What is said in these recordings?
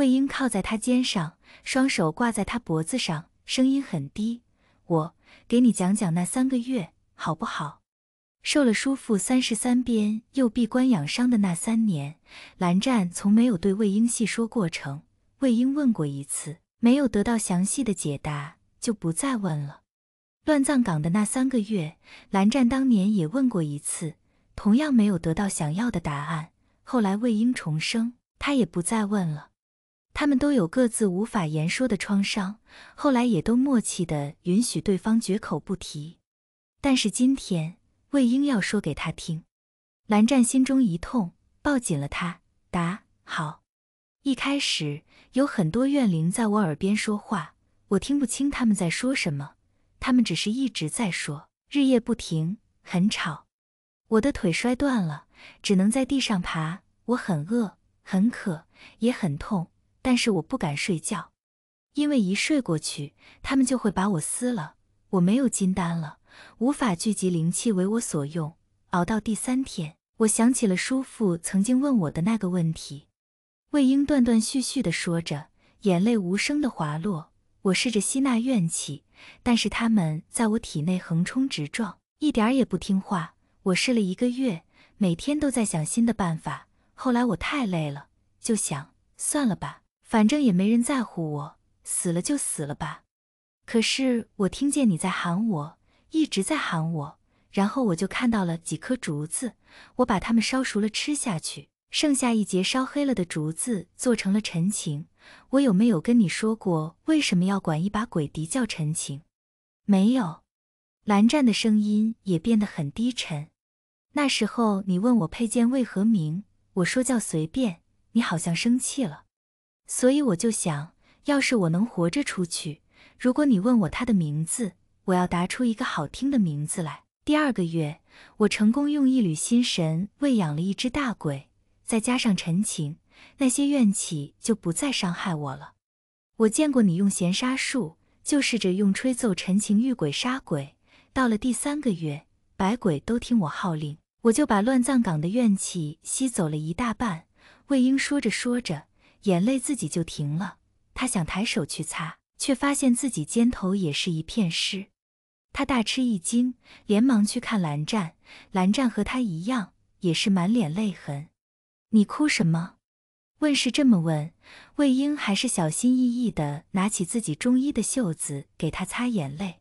魏婴靠在他肩上，双手挂在他脖子上，声音很低：“我给你讲讲那三个月好不好？受了叔父三十三鞭，又闭关养伤的那三年，蓝湛从没有对魏婴细说过程。魏婴问过一次，没有得到详细的解答，就不再问了。乱葬岗的那三个月，蓝湛当年也问过一次，同样没有得到想要的答案。后来魏婴重生，他也不再问了。”他们都有各自无法言说的创伤，后来也都默契地允许对方绝口不提。但是今天，魏婴要说给他听，蓝湛心中一痛，抱紧了他，答：“好。”一开始有很多怨灵在我耳边说话，我听不清他们在说什么，他们只是一直在说，日夜不停，很吵。我的腿摔断了，只能在地上爬。我很饿，很渴，也很痛。但是我不敢睡觉，因为一睡过去，他们就会把我撕了。我没有金丹了，无法聚集灵气为我所用。熬到第三天，我想起了叔父曾经问我的那个问题。魏婴断断续续的说着，眼泪无声的滑落。我试着吸纳怨气，但是他们在我体内横冲直撞，一点也不听话。我试了一个月，每天都在想新的办法。后来我太累了，就想算了吧。反正也没人在乎我，死了就死了吧。可是我听见你在喊我，一直在喊我，然后我就看到了几颗竹子，我把它们烧熟了吃下去，剩下一节烧黑了的竹子做成了陈情。我有没有跟你说过为什么要管一把鬼笛叫陈情？没有。蓝湛的声音也变得很低沉。那时候你问我佩剑为何名，我说叫随便，你好像生气了。所以我就想，要是我能活着出去，如果你问我他的名字，我要答出一个好听的名字来。第二个月，我成功用一缕心神喂养了一只大鬼，再加上陈情，那些怨气就不再伤害我了。我见过你用弦杀术，就试着用吹奏陈情御鬼杀鬼。到了第三个月，百鬼都听我号令，我就把乱葬岗的怨气吸走了一大半。魏婴说着说着。眼泪自己就停了，他想抬手去擦，却发现自己肩头也是一片湿，他大吃一惊，连忙去看蓝湛，蓝湛和他一样，也是满脸泪痕。你哭什么？问是这么问，魏婴还是小心翼翼的拿起自己中衣的袖子给他擦眼泪，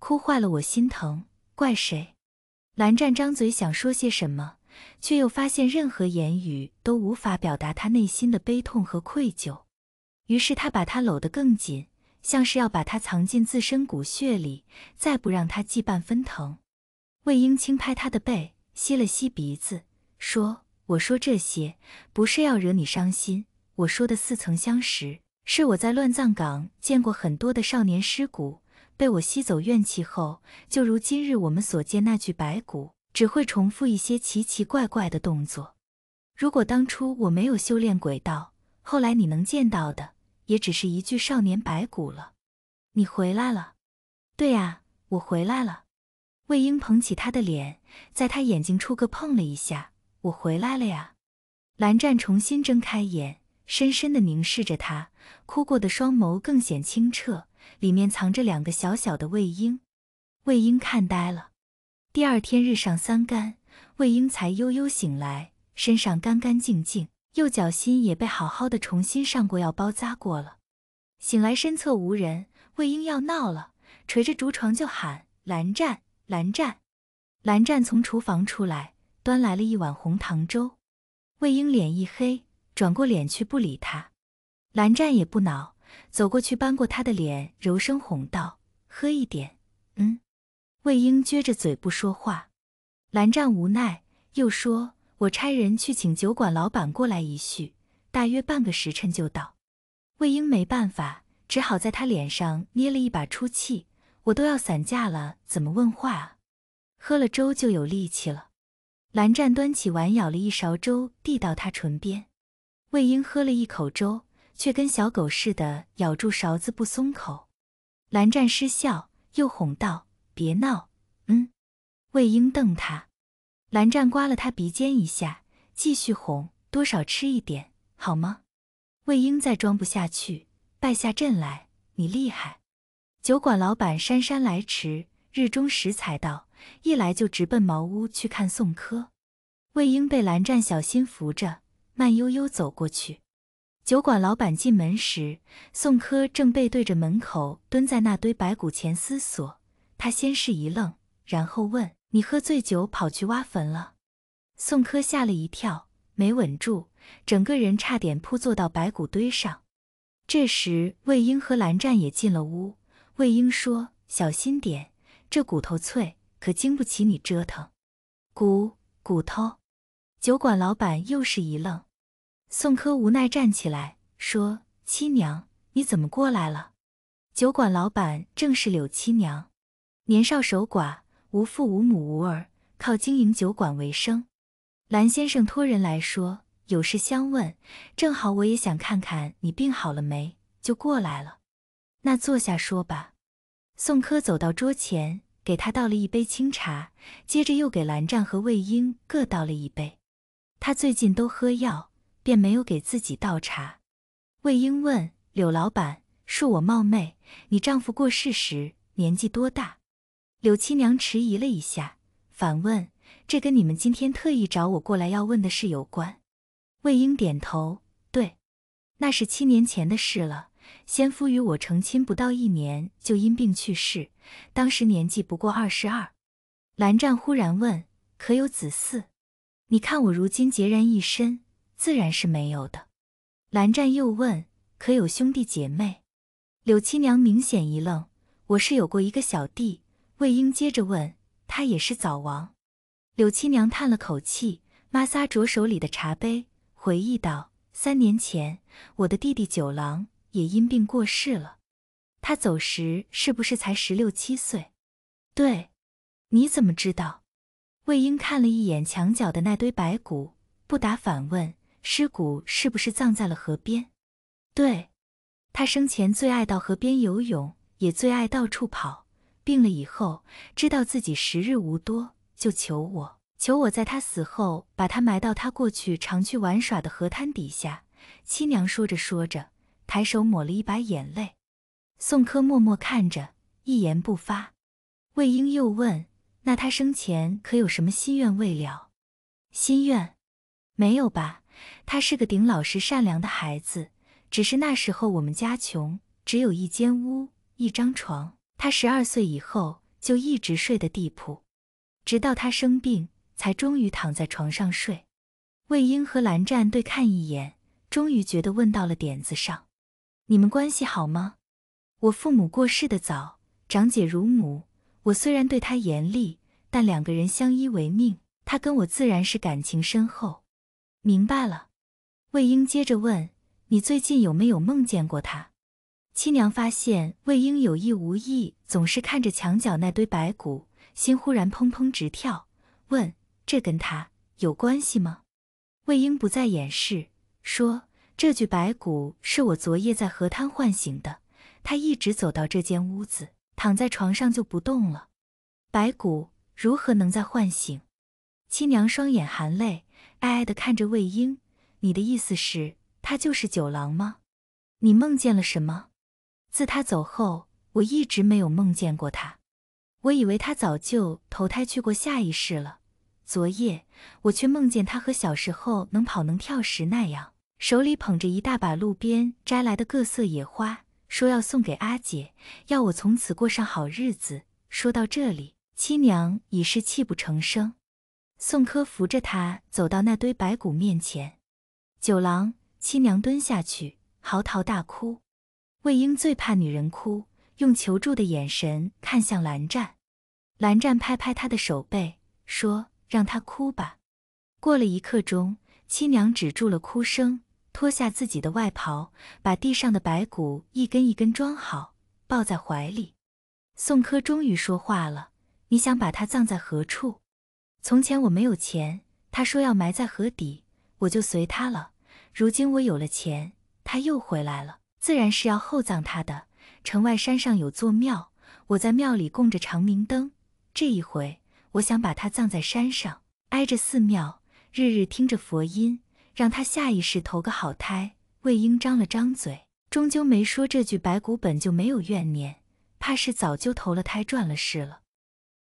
哭坏了我心疼，怪谁？蓝湛张嘴想说些什么。却又发现任何言语都无法表达他内心的悲痛和愧疚，于是他把他搂得更紧，像是要把他藏进自身骨血里，再不让他记半分疼。魏婴轻拍他的背，吸了吸鼻子，说：“我说这些不是要惹你伤心，我说的似曾相识，是我在乱葬岗见过很多的少年尸骨，被我吸走怨气后，就如今日我们所见那具白骨。”只会重复一些奇奇怪怪的动作。如果当初我没有修炼鬼道，后来你能见到的也只是一具少年白骨了。你回来了？对呀，我回来了。魏婴捧起他的脸，在他眼睛处各碰了一下。我回来了呀！蓝湛重新睁开眼，深深的凝视着他，哭过的双眸更显清澈，里面藏着两个小小的魏婴。魏婴看呆了。第二天日上三竿，魏英才悠悠醒来，身上干干净净，右脚心也被好好的重新上过药，包扎过了。醒来身侧无人，魏英要闹了，捶着竹床就喊：“蓝湛，蓝湛！”蓝湛从厨房出来，端来了一碗红糖粥。魏英脸一黑，转过脸去不理他。蓝湛也不恼，走过去扳过他的脸，柔声哄道：“喝一点，嗯。”魏婴撅着嘴不说话，蓝湛无奈又说：“我差人去请酒馆老板过来一叙，大约半个时辰就到。”魏婴没办法，只好在他脸上捏了一把出气：“我都要散架了，怎么问话啊？”喝了粥就有力气了。蓝湛端起碗舀了一勺粥递到他唇边，魏婴喝了一口粥，却跟小狗似的咬住勺子不松口。蓝湛失笑，又哄道。别闹，嗯。魏婴瞪他，蓝湛刮了他鼻尖一下，继续哄，多少吃一点好吗？魏婴再装不下去，败下阵来。你厉害。酒馆老板姗姗来迟，日中时才到，一来就直奔茅屋去看宋柯。魏婴被蓝湛小心扶着，慢悠悠走过去。酒馆老板进门时，宋柯正背对着门口，蹲在那堆白骨前思索。他先是一愣，然后问：“你喝醉酒跑去挖坟了？”宋柯吓了一跳，没稳住，整个人差点扑坐到白骨堆上。这时，魏英和蓝湛也进了屋。魏英说：“小心点，这骨头脆，可经不起你折腾。”骨骨头。酒馆老板又是一愣。宋柯无奈站起来说：“七娘，你怎么过来了？”酒馆老板正是柳七娘。年少守寡，无父无母无儿，靠经营酒馆为生。蓝先生托人来说有事相问，正好我也想看看你病好了没，就过来了。那坐下说吧。宋柯走到桌前，给他倒了一杯清茶，接着又给蓝湛和魏婴各倒了一杯。他最近都喝药，便没有给自己倒茶。魏婴问柳老板：“恕我冒昧，你丈夫过世时年纪多大？”柳七娘迟疑了一下，反问：“这跟你们今天特意找我过来要问的事有关？”魏婴点头：“对，那是七年前的事了。先夫与我成亲不到一年，就因病去世，当时年纪不过二十二。”蓝湛忽然问：“可有子嗣？”“你看我如今孑然一身，自然是没有的。”蓝湛又问：“可有兄弟姐妹？”柳七娘明显一愣：“我是有过一个小弟。”魏婴接着问：“他也是早亡。”柳七娘叹了口气，摩挲着手里的茶杯，回忆道：“三年前，我的弟弟九郎也因病过世了。他走时是不是才十六七岁？”“对。”“你怎么知道？”魏婴看了一眼墙角的那堆白骨，不答反问：“尸骨是不是葬在了河边？”“对。”“他生前最爱到河边游泳，也最爱到处跑。”病了以后，知道自己时日无多，就求我，求我在他死后把他埋到他过去常去玩耍的河滩底下。七娘说着说着，抬手抹了一把眼泪。宋柯默默看着，一言不发。魏婴又问：“那他生前可有什么心愿未了？”“心愿？没有吧。他是个顶老实善良的孩子，只是那时候我们家穷，只有一间屋，一张床。”他十二岁以后就一直睡的地铺，直到他生病，才终于躺在床上睡。魏婴和蓝湛对看一眼，终于觉得问到了点子上：“你们关系好吗？”我父母过世的早，长姐如母，我虽然对他严厉，但两个人相依为命，他跟我自然是感情深厚。明白了。魏婴接着问：“你最近有没有梦见过他？”七娘发现魏婴有意无意总是看着墙角那堆白骨，心忽然砰砰直跳，问：“这跟他有关系吗？”魏婴不再掩饰，说：“这具白骨是我昨夜在河滩唤醒的，他一直走到这间屋子，躺在床上就不动了。白骨如何能再唤醒？”七娘双眼含泪，哀哀地看着魏婴：“你的意思是，他就是九郎吗？你梦见了什么？”自他走后，我一直没有梦见过他。我以为他早就投胎去过下一世了。昨夜，我却梦见他和小时候能跑能跳时那样，手里捧着一大把路边摘来的各色野花，说要送给阿姐，要我从此过上好日子。说到这里，七娘已是泣不成声。宋柯扶着他走到那堆白骨面前，九郎，七娘蹲下去，嚎啕大哭。魏婴最怕女人哭，用求助的眼神看向蓝湛。蓝湛拍拍他的手背，说：“让他哭吧。”过了一刻钟，七娘止住了哭声，脱下自己的外袍，把地上的白骨一根一根装好，抱在怀里。宋柯终于说话了：“你想把他葬在何处？”“从前我没有钱，他说要埋在河底，我就随他了。如今我有了钱，他又回来了。”自然是要厚葬他的。城外山上有座庙，我在庙里供着长明灯。这一回，我想把他葬在山上，挨着寺庙，日日听着佛音，让他下意识投个好胎。魏婴张了张嘴，终究没说。这句白骨本就没有怨念，怕是早就投了胎转了世了。